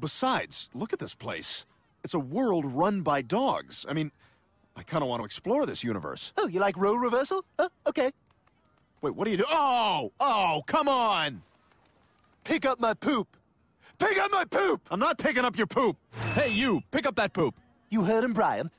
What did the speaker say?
Besides, look at this place. It's a world run by dogs. I mean, I kind of want to explore this universe. Oh, you like role reversal? Huh? Okay. Wait, what are you doing? Oh, oh, come on! Pick up my poop. Pick up my poop! I'm not picking up your poop. Hey, you, pick up that poop. You heard him, Brian.